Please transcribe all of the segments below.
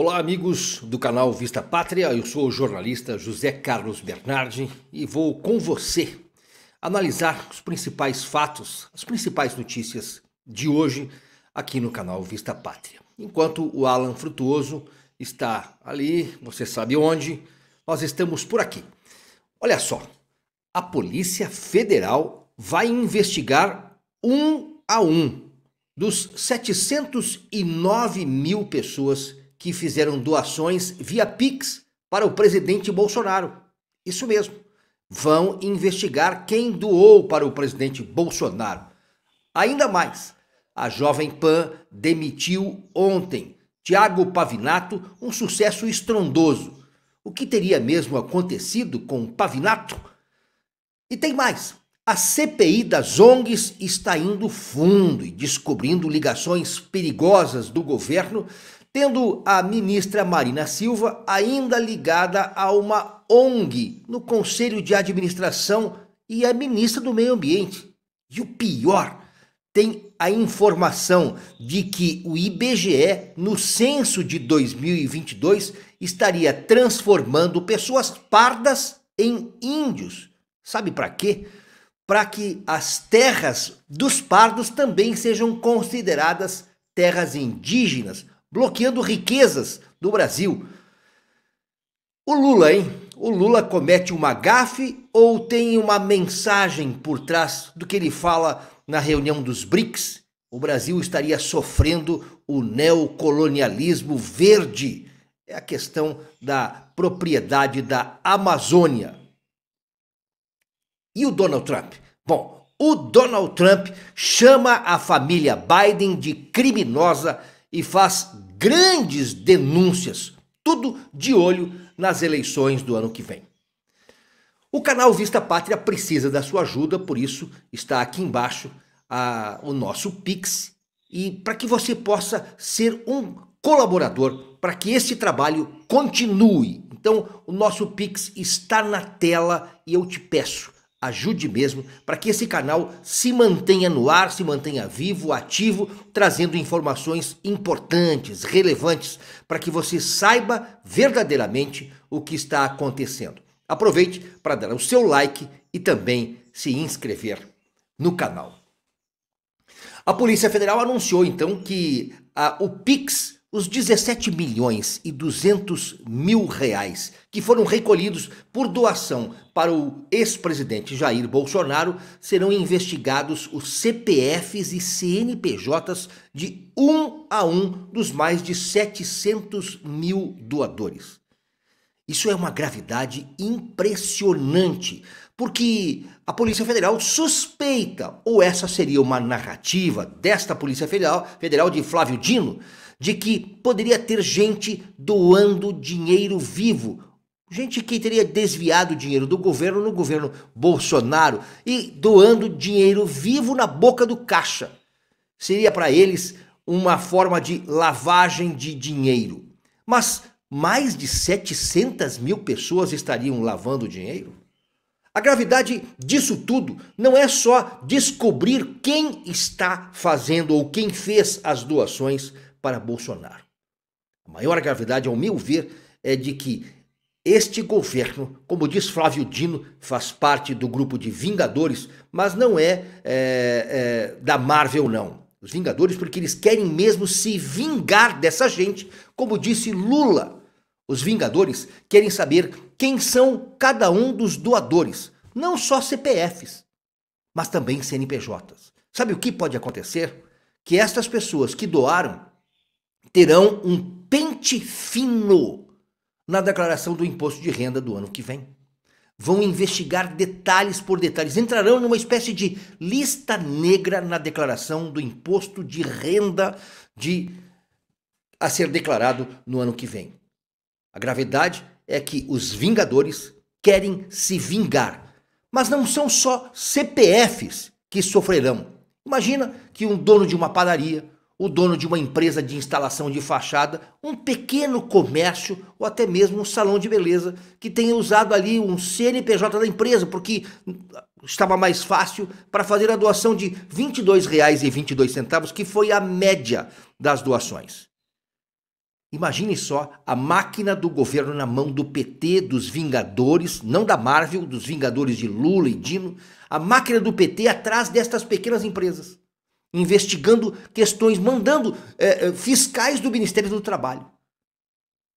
Olá, amigos do canal Vista Pátria. Eu sou o jornalista José Carlos Bernardi e vou com você analisar os principais fatos, as principais notícias de hoje aqui no canal Vista Pátria. Enquanto o Alan Frutuoso está ali, você sabe onde, nós estamos por aqui. Olha só, a Polícia Federal vai investigar um a um dos 709 mil pessoas que fizeram doações via Pix para o presidente Bolsonaro. Isso mesmo. Vão investigar quem doou para o presidente Bolsonaro. Ainda mais, a Jovem Pan demitiu ontem Tiago Pavinato, um sucesso estrondoso. O que teria mesmo acontecido com Pavinato? E tem mais. A CPI das ONGs está indo fundo e descobrindo ligações perigosas do governo tendo a ministra Marina Silva ainda ligada a uma ONG no Conselho de Administração e a ministra do Meio Ambiente. E o pior, tem a informação de que o IBGE, no censo de 2022, estaria transformando pessoas pardas em índios. Sabe para quê? Para que as terras dos pardos também sejam consideradas terras indígenas bloqueando riquezas do Brasil. O Lula, hein? O Lula comete uma gafe ou tem uma mensagem por trás do que ele fala na reunião dos BRICS? O Brasil estaria sofrendo o neocolonialismo verde. É a questão da propriedade da Amazônia. E o Donald Trump? Bom, o Donald Trump chama a família Biden de criminosa e faz grandes denúncias, tudo de olho nas eleições do ano que vem. O canal Vista Pátria precisa da sua ajuda, por isso está aqui embaixo a, o nosso Pix e para que você possa ser um colaborador para que esse trabalho continue. Então, o nosso Pix está na tela e eu te peço Ajude mesmo para que esse canal se mantenha no ar, se mantenha vivo, ativo, trazendo informações importantes, relevantes, para que você saiba verdadeiramente o que está acontecendo. Aproveite para dar o seu like e também se inscrever no canal. A Polícia Federal anunciou então que a, o Pix os 17 milhões e 200 mil reais que foram recolhidos por doação para o ex-presidente Jair Bolsonaro serão investigados os CPFs e CNPJs de um a um dos mais de 700 mil doadores. Isso é uma gravidade impressionante, porque a Polícia Federal suspeita, ou essa seria uma narrativa desta Polícia Federal, Federal de Flávio Dino, de que poderia ter gente doando dinheiro vivo. Gente que teria desviado dinheiro do governo no governo Bolsonaro e doando dinheiro vivo na boca do caixa. Seria para eles uma forma de lavagem de dinheiro. Mas mais de 700 mil pessoas estariam lavando dinheiro? A gravidade disso tudo não é só descobrir quem está fazendo ou quem fez as doações para Bolsonaro. A maior gravidade, ao meu ver, é de que este governo, como diz Flávio Dino, faz parte do grupo de Vingadores, mas não é, é, é da Marvel, não. Os Vingadores, porque eles querem mesmo se vingar dessa gente, como disse Lula. Os Vingadores querem saber quem são cada um dos doadores, não só CPFs, mas também CNPJs. Sabe o que pode acontecer? Que estas pessoas que doaram terão um pente fino na declaração do imposto de renda do ano que vem. Vão investigar detalhes por detalhes, entrarão numa espécie de lista negra na declaração do imposto de renda de a ser declarado no ano que vem. A gravidade é que os vingadores querem se vingar, mas não são só CPFs que sofrerão. Imagina que um dono de uma padaria, o dono de uma empresa de instalação de fachada, um pequeno comércio ou até mesmo um salão de beleza que tenha usado ali um CNPJ da empresa, porque estava mais fácil para fazer a doação de R$ 22,22, que foi a média das doações. Imagine só a máquina do governo na mão do PT, dos Vingadores, não da Marvel, dos Vingadores de Lula e Dino, a máquina do PT atrás destas pequenas empresas investigando questões, mandando é, é, fiscais do Ministério do Trabalho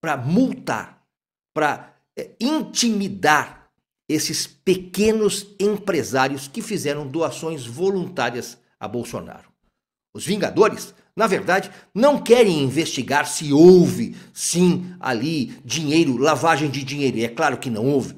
para multar, para é, intimidar esses pequenos empresários que fizeram doações voluntárias a Bolsonaro. Os Vingadores, na verdade, não querem investigar se houve, sim, ali dinheiro, lavagem de dinheiro, e é claro que não houve,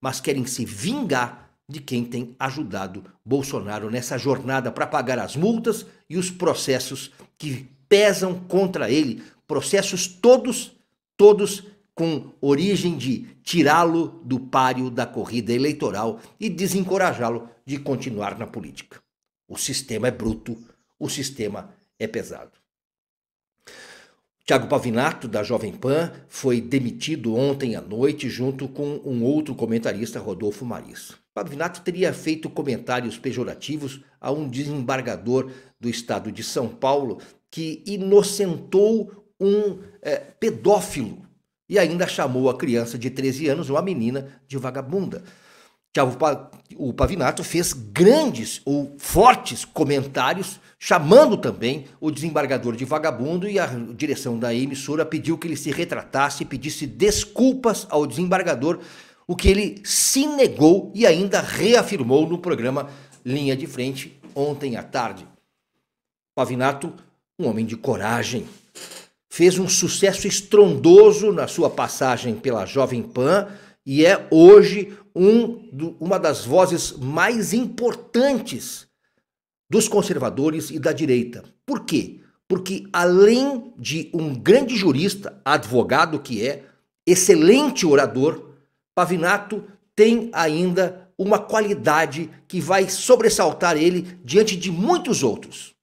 mas querem se vingar de quem tem ajudado Bolsonaro nessa jornada para pagar as multas e os processos que pesam contra ele, processos todos, todos com origem de tirá-lo do páreo da corrida eleitoral e desencorajá-lo de continuar na política. O sistema é bruto, o sistema é pesado. Tiago Pavinato, da Jovem Pan, foi demitido ontem à noite junto com um outro comentarista, Rodolfo Maris. Pavinato teria feito comentários pejorativos a um desembargador do estado de São Paulo que inocentou um é, pedófilo e ainda chamou a criança de 13 anos, uma menina, de vagabunda. Tiago o Pavinato fez grandes ou fortes comentários chamando também o desembargador de vagabundo e a direção da emissora pediu que ele se retratasse e pedisse desculpas ao desembargador, o que ele se negou e ainda reafirmou no programa Linha de Frente ontem à tarde. Pavinato, um homem de coragem, fez um sucesso estrondoso na sua passagem pela Jovem Pan e é hoje um, uma das vozes mais importantes dos conservadores e da direita. Por quê? Porque além de um grande jurista, advogado que é, excelente orador, Pavinato tem ainda uma qualidade que vai sobressaltar ele diante de muitos outros.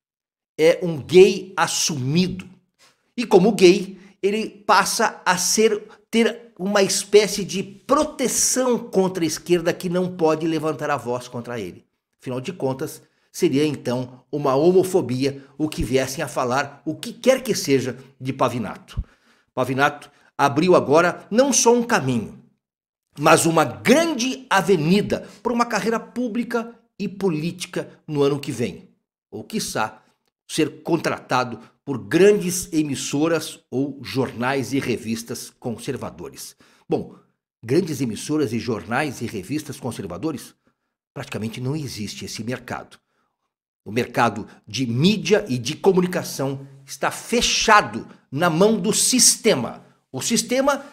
É um gay assumido. E como gay, ele passa a ser ter uma espécie de proteção contra a esquerda que não pode levantar a voz contra ele. Afinal de contas, seria então uma homofobia o que viessem a falar o que quer que seja de Pavinato. Pavinato abriu agora não só um caminho, mas uma grande avenida para uma carreira pública e política no ano que vem, ou quiçá ser contratado por grandes emissoras ou jornais e revistas conservadores. Bom, grandes emissoras e jornais e revistas conservadores? Praticamente não existe esse mercado. O mercado de mídia e de comunicação está fechado na mão do sistema. O sistema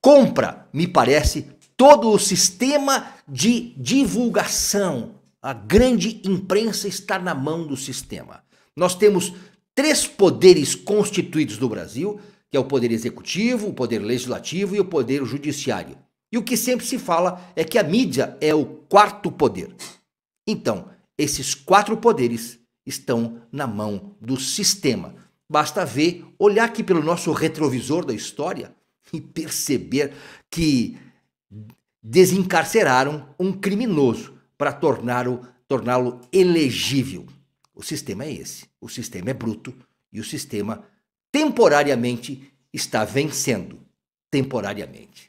compra, me parece, todo o sistema de divulgação. A grande imprensa está na mão do sistema. Nós temos três poderes constituídos no Brasil, que é o poder executivo, o poder legislativo e o poder judiciário. E o que sempre se fala é que a mídia é o quarto poder. Então, esses quatro poderes estão na mão do sistema. Basta ver, olhar aqui pelo nosso retrovisor da história e perceber que desencarceraram um criminoso para torná-lo torná elegível. O sistema é esse. O sistema é bruto e o sistema temporariamente está vencendo temporariamente.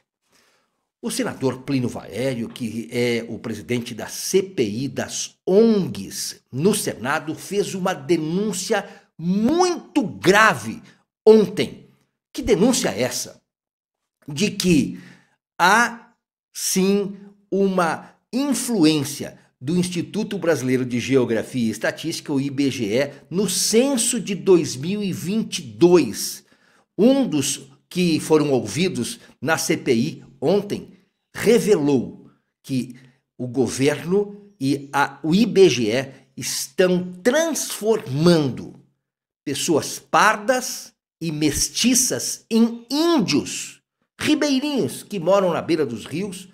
O senador Plínio Valério, que é o presidente da CPI das ONGs no Senado, fez uma denúncia muito grave ontem. Que denúncia é essa? De que há sim uma influência do Instituto Brasileiro de Geografia e Estatística, o IBGE, no censo de 2022. Um dos que foram ouvidos na CPI ontem revelou que o governo e a, o IBGE estão transformando pessoas pardas e mestiças em índios, ribeirinhos que moram na beira dos rios,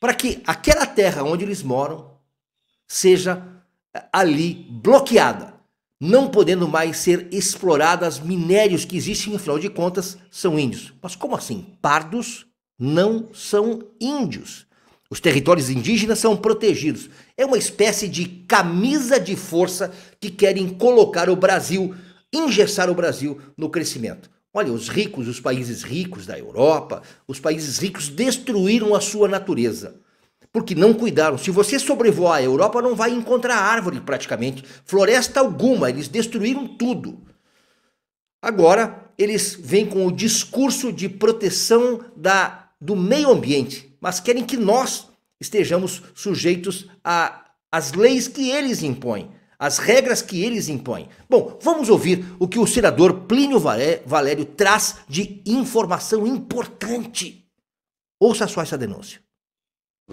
para que aquela terra onde eles moram seja eh, ali bloqueada, não podendo mais ser exploradas minérios que existem, afinal de contas, são índios. Mas como assim? Pardos não são índios. Os territórios indígenas são protegidos. É uma espécie de camisa de força que querem colocar o Brasil, engessar o Brasil no crescimento. Olha, os ricos, os países ricos da Europa, os países ricos destruíram a sua natureza. Porque não cuidaram. Se você sobrevoar a Europa, não vai encontrar árvore praticamente, floresta alguma, eles destruíram tudo. Agora, eles vêm com o discurso de proteção da do meio ambiente, mas querem que nós estejamos sujeitos às leis que eles impõem, às regras que eles impõem. Bom, vamos ouvir o que o senador Plínio Valério traz de informação importante. Ouça só essa denúncia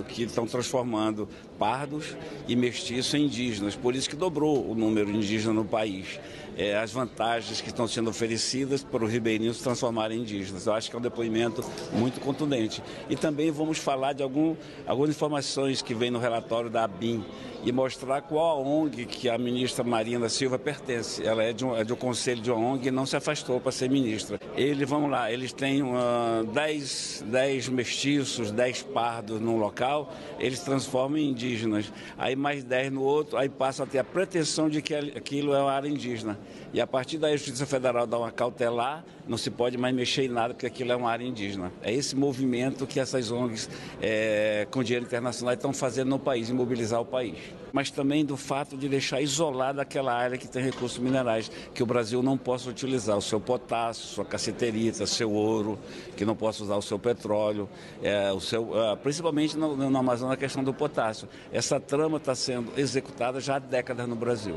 que estão transformando pardos e mestiços em indígenas. Por isso que dobrou o número indígena no país. É, as vantagens que estão sendo oferecidas para os ribeirinhos se transformarem em indígenas. Eu acho que é um depoimento muito contundente. E também vamos falar de algum, algumas informações que vem no relatório da ABIN e mostrar qual a ONG que a ministra Marina Silva pertence. Ela é de um, é de um conselho de uma ONG e não se afastou para ser ministra. Eles, vamos lá, eles têm 10 uh, ah, dez, dez mestiços, 10 pardos num local local, eles transformam em indígenas. Aí mais 10 no outro, aí passa a ter a pretensão de que aquilo é uma área indígena. E a partir daí a Justiça Federal dá uma cautelar, não se pode mais mexer em nada, porque aquilo é uma área indígena. É esse movimento que essas ONGs é, com dinheiro internacional estão fazendo no país, imobilizar o país. Mas também do fato de deixar isolada aquela área que tem recursos minerais, que o Brasil não possa utilizar, o seu potássio, sua caceterita, seu ouro, que não possa usar o seu petróleo, é, o seu, é, principalmente na no Amazonas a questão do potássio. Essa trama está sendo executada já há décadas no Brasil.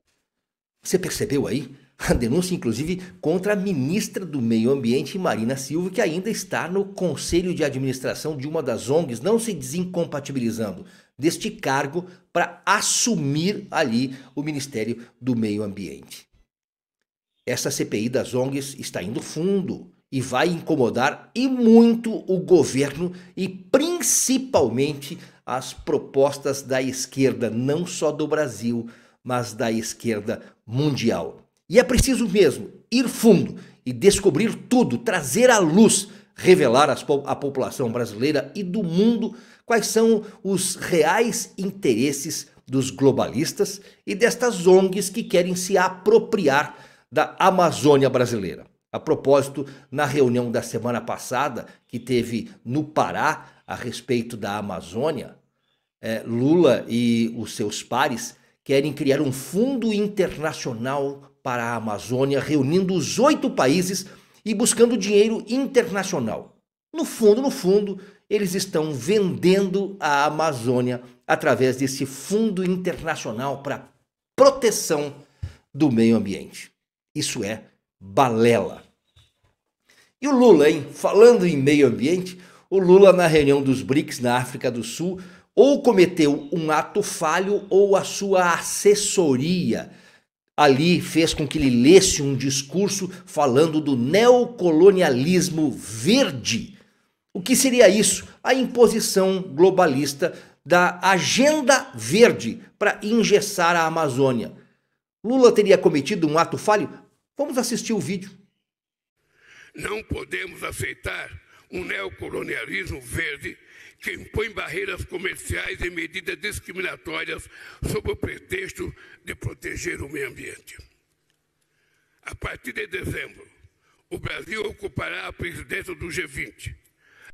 Você percebeu aí? A denúncia, inclusive, contra a ministra do Meio Ambiente, Marina Silva, que ainda está no conselho de administração de uma das ONGs, não se desincompatibilizando deste cargo para assumir ali o Ministério do Meio Ambiente. Essa CPI das ONGs está indo fundo e vai incomodar e muito o governo e principalmente as propostas da esquerda, não só do Brasil, mas da esquerda mundial. E é preciso mesmo ir fundo e descobrir tudo, trazer à luz, revelar à população brasileira e do mundo quais são os reais interesses dos globalistas e destas ONGs que querem se apropriar da Amazônia brasileira. A propósito, na reunião da semana passada, que teve no Pará a respeito da Amazônia, eh, Lula e os seus pares querem criar um fundo internacional para a Amazônia, reunindo os oito países e buscando dinheiro internacional. No fundo, no fundo, eles estão vendendo a Amazônia através desse fundo internacional para proteção do meio ambiente. Isso é balela. E o Lula, hein? Falando em meio ambiente, o Lula na reunião dos BRICS na África do Sul ou cometeu um ato falho ou a sua assessoria ali fez com que ele lesse um discurso falando do neocolonialismo verde. O que seria isso? A imposição globalista da agenda verde para engessar a Amazônia. Lula teria cometido um ato falho? Vamos assistir o vídeo. Não podemos aceitar um neocolonialismo verde que impõe barreiras comerciais e medidas discriminatórias sob o pretexto de proteger o meio ambiente. A partir de dezembro, o Brasil ocupará a presidência do G20.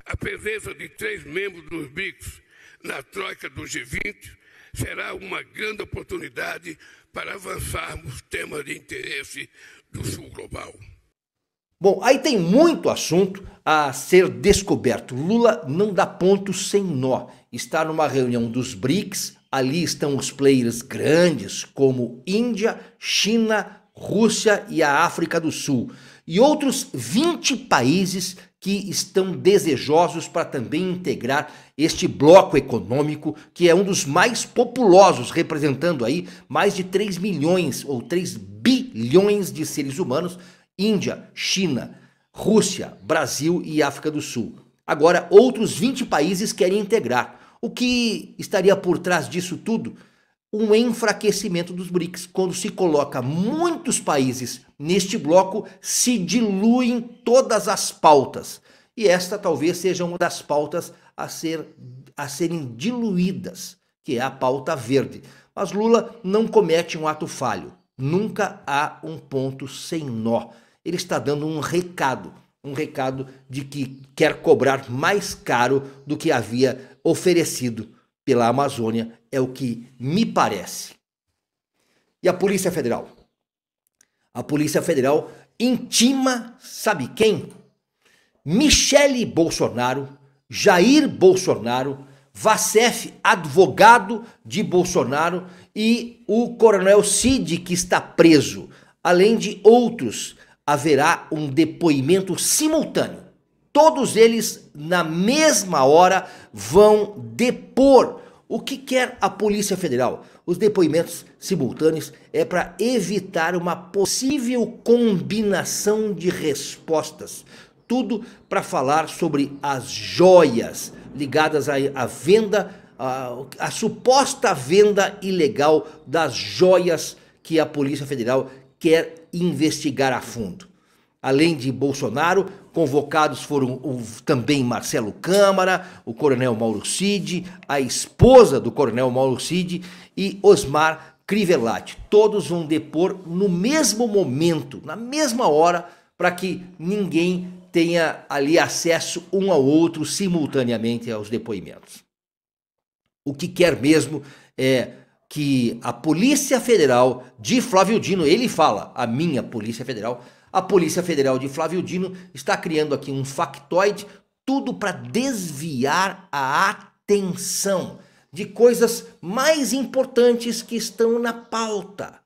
A presença de três membros dos BRICS na troca do G20 será uma grande oportunidade para avançarmos temas de interesse do Sul Global. Bom, aí tem muito assunto a ser descoberto. Lula não dá ponto sem nó. Está numa reunião dos BRICS, ali estão os players grandes como Índia, China, Rússia e a África do Sul. E outros 20 países que estão desejosos para também integrar este bloco econômico, que é um dos mais populosos, representando aí mais de 3 milhões ou 3 bilhões de seres humanos Índia, China, Rússia, Brasil e África do Sul. Agora, outros 20 países querem integrar. O que estaria por trás disso tudo? Um enfraquecimento dos BRICS. Quando se coloca muitos países neste bloco, se diluem todas as pautas. E esta talvez seja uma das pautas a, ser, a serem diluídas, que é a pauta verde. Mas Lula não comete um ato falho. Nunca há um ponto sem nó ele está dando um recado, um recado de que quer cobrar mais caro do que havia oferecido pela Amazônia, é o que me parece. E a Polícia Federal? A Polícia Federal intima, sabe quem? Michele Bolsonaro, Jair Bolsonaro, Vacef, advogado de Bolsonaro, e o coronel Cid, que está preso, além de outros haverá um depoimento simultâneo. Todos eles, na mesma hora, vão depor o que quer a Polícia Federal. Os depoimentos simultâneos é para evitar uma possível combinação de respostas. Tudo para falar sobre as joias ligadas à, venda, à, à suposta venda ilegal das joias que a Polícia Federal quer investigar a fundo. Além de Bolsonaro, convocados foram o, também Marcelo Câmara, o coronel Mauro Cid, a esposa do coronel Mauro Cid e Osmar Crivellati. Todos vão depor no mesmo momento, na mesma hora, para que ninguém tenha ali acesso um ao outro simultaneamente aos depoimentos. O que quer mesmo é que a Polícia Federal de Flávio Dino, ele fala, a minha Polícia Federal, a Polícia Federal de Flávio Dino está criando aqui um factoide, tudo para desviar a atenção de coisas mais importantes que estão na pauta.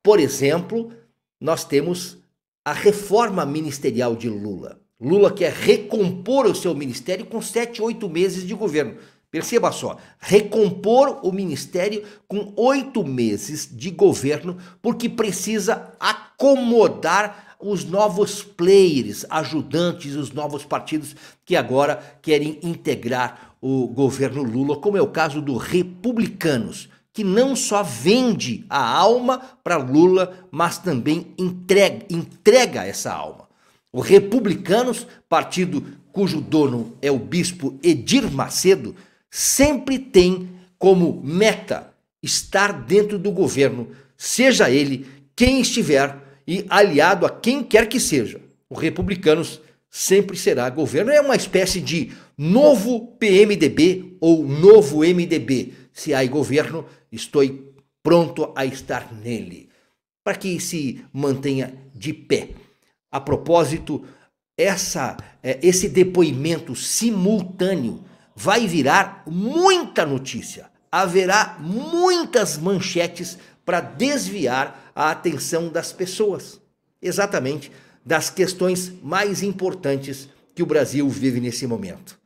Por exemplo, nós temos a reforma ministerial de Lula. Lula quer recompor o seu ministério com 7, 8 meses de governo. Perceba só, recompor o ministério com oito meses de governo, porque precisa acomodar os novos players, ajudantes, os novos partidos que agora querem integrar o governo Lula, como é o caso do Republicanos, que não só vende a alma para Lula, mas também entrega, entrega essa alma. O Republicanos, partido cujo dono é o bispo Edir Macedo, sempre tem como meta estar dentro do governo, seja ele quem estiver e aliado a quem quer que seja. Os republicanos sempre será governo. É uma espécie de novo PMDB ou novo MDB. Se há governo, estou pronto a estar nele, para que se mantenha de pé. A propósito, essa, eh, esse depoimento simultâneo vai virar muita notícia. Haverá muitas manchetes para desviar a atenção das pessoas, exatamente das questões mais importantes que o Brasil vive nesse momento.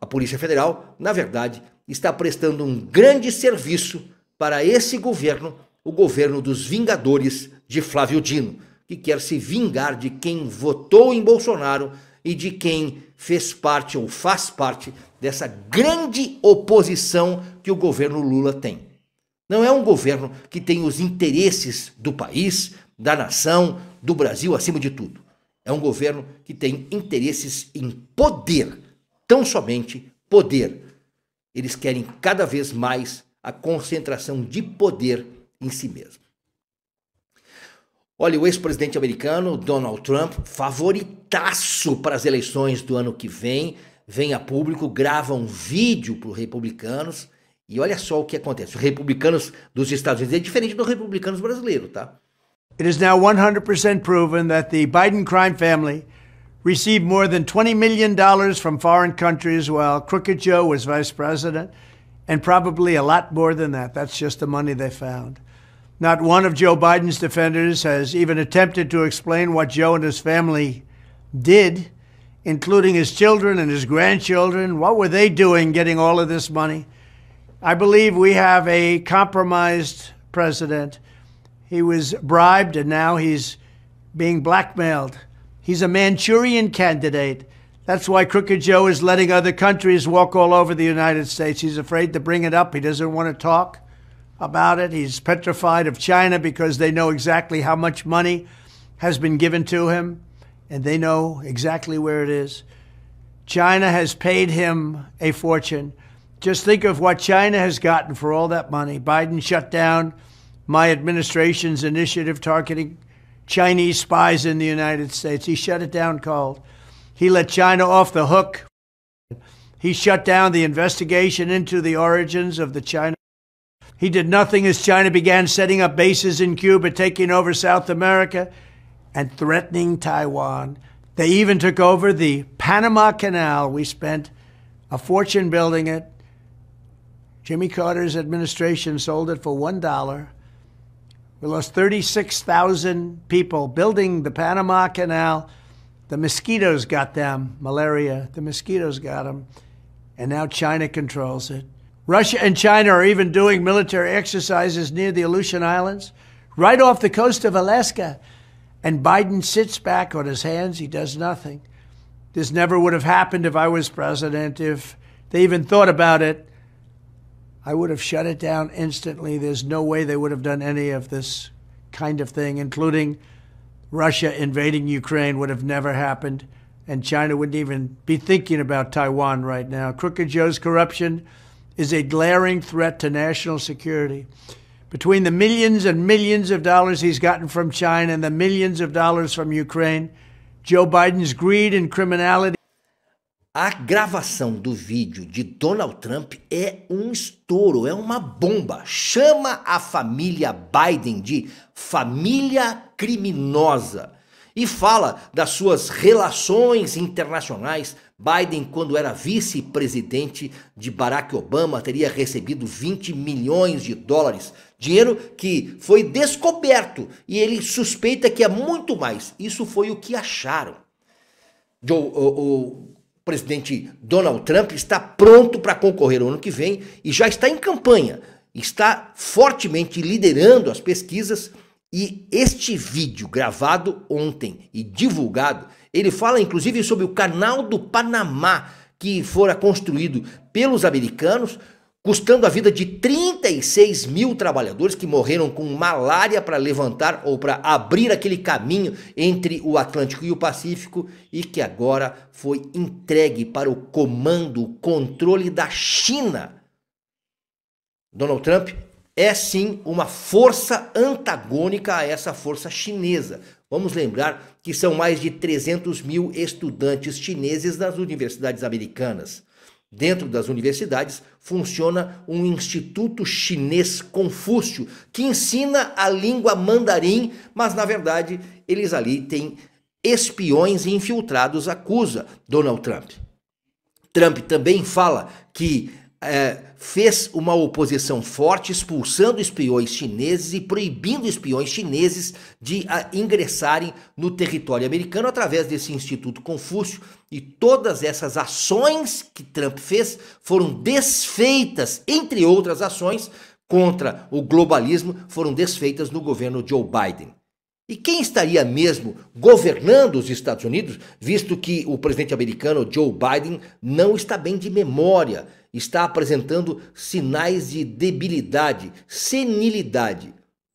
A Polícia Federal, na verdade, está prestando um grande serviço para esse governo, o governo dos vingadores de Flávio Dino, que quer se vingar de quem votou em Bolsonaro e de quem fez parte ou faz parte dessa grande oposição que o governo Lula tem. Não é um governo que tem os interesses do país, da nação, do Brasil acima de tudo. É um governo que tem interesses em poder, tão somente poder. Eles querem cada vez mais a concentração de poder em si mesmo. Olha, o ex-presidente americano Donald Trump, favoritaço para as eleições do ano que vem, vem a público, grava um vídeo para os republicanos e olha só o que acontece. Os republicanos dos Estados Unidos é diferente dos republicanos brasileiros, tá? It is now 100% proven that the Biden crime family received more than 20 million dollars from foreign countries while Crooked Joe was vice president and probably a lot more than that. That's just the money they found. Not one of Joe Biden's defenders has even attempted to explain what Joe and his family did, including his children and his grandchildren. What were they doing getting all of this money? I believe we have a compromised president. He was bribed and now he's being blackmailed. He's a Manchurian candidate. That's why Crooked Joe is letting other countries walk all over the United States. He's afraid to bring it up. He doesn't want to talk about it. He's petrified of China because they know exactly how much money has been given to him and they know exactly where it is. China has paid him a fortune. Just think of what China has gotten for all that money. Biden shut down my administration's initiative targeting Chinese spies in the United States. He shut it down cold. He let China off the hook. He shut down the investigation into the origins of the China he did nothing as China began setting up bases in Cuba, taking over South America, and threatening Taiwan. They even took over the Panama Canal. We spent a fortune building it. Jimmy Carter's administration sold it for $1. We lost 36,000 people building the Panama Canal. The mosquitoes got them, malaria. The mosquitoes got them. And now China controls it. Russia and China are even doing military exercises near the Aleutian Islands, right off the coast of Alaska. And Biden sits back on his hands. He does nothing. This never would have happened if I was president. If they even thought about it, I would have shut it down instantly. There's no way they would have done any of this kind of thing, including Russia invading Ukraine, would have never happened. And China wouldn't even be thinking about Taiwan right now. Crooked Joe's corruption is a glaring threat to national security. Between the millions and millions of dollars he's gotten from China and the millions of dollars from Ukraine, Joe Biden's greed and criminality. A gravação do vídeo de Donald Trump é um estouro, é uma bomba. Chama a família Biden de família criminosa e fala das suas relações internacionais. Biden, quando era vice-presidente de Barack Obama, teria recebido 20 milhões de dólares, dinheiro que foi descoberto e ele suspeita que é muito mais. Isso foi o que acharam. o, o presidente Donald Trump está pronto para concorrer o ano que vem e já está em campanha, está fortemente liderando as pesquisas e este vídeo gravado ontem e divulgado, ele fala inclusive sobre o canal do Panamá que fora construído pelos americanos, custando a vida de 36 mil trabalhadores que morreram com malária para levantar ou para abrir aquele caminho entre o Atlântico e o Pacífico e que agora foi entregue para o comando, o controle da China. Donald Trump é sim uma força antagônica a essa força chinesa. Vamos lembrar que são mais de 300 mil estudantes chineses nas universidades americanas. Dentro das universidades funciona um Instituto Chinês Confúcio, que ensina a língua mandarim, mas na verdade eles ali têm espiões infiltrados, acusa Donald Trump. Trump também fala que é, fez uma oposição forte, expulsando espiões chineses e proibindo espiões chineses de a, ah, ingressarem no território americano através desse Instituto Confúcio. E todas essas ações que Trump fez foram desfeitas, entre outras ações contra o globalismo, foram desfeitas no governo Joe Biden. E quem estaria mesmo governando os Estados Unidos, visto que o presidente americano Joe Biden não está bem de memória? está apresentando sinais de debilidade, senilidade.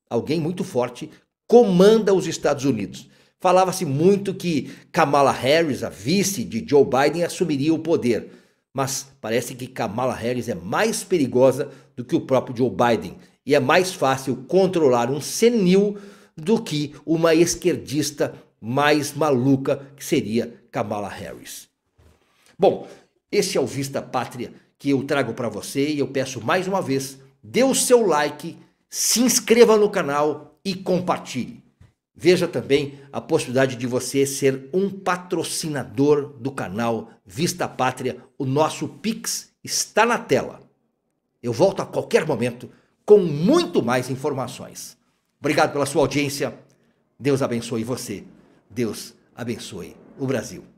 Alguém muito forte comanda os Estados Unidos. Falava-se muito que Kamala Harris, a vice de Joe Biden, assumiria o poder. Mas parece que Kamala Harris é mais perigosa do que o próprio Joe Biden. E é mais fácil controlar um senil do que uma esquerdista mais maluca, que seria Kamala Harris. Bom, esse é o Vista Pátria que eu trago para você e eu peço mais uma vez, dê o seu like, se inscreva no canal e compartilhe. Veja também a possibilidade de você ser um patrocinador do canal Vista Pátria. O nosso Pix está na tela. Eu volto a qualquer momento com muito mais informações. Obrigado pela sua audiência. Deus abençoe você. Deus abençoe o Brasil.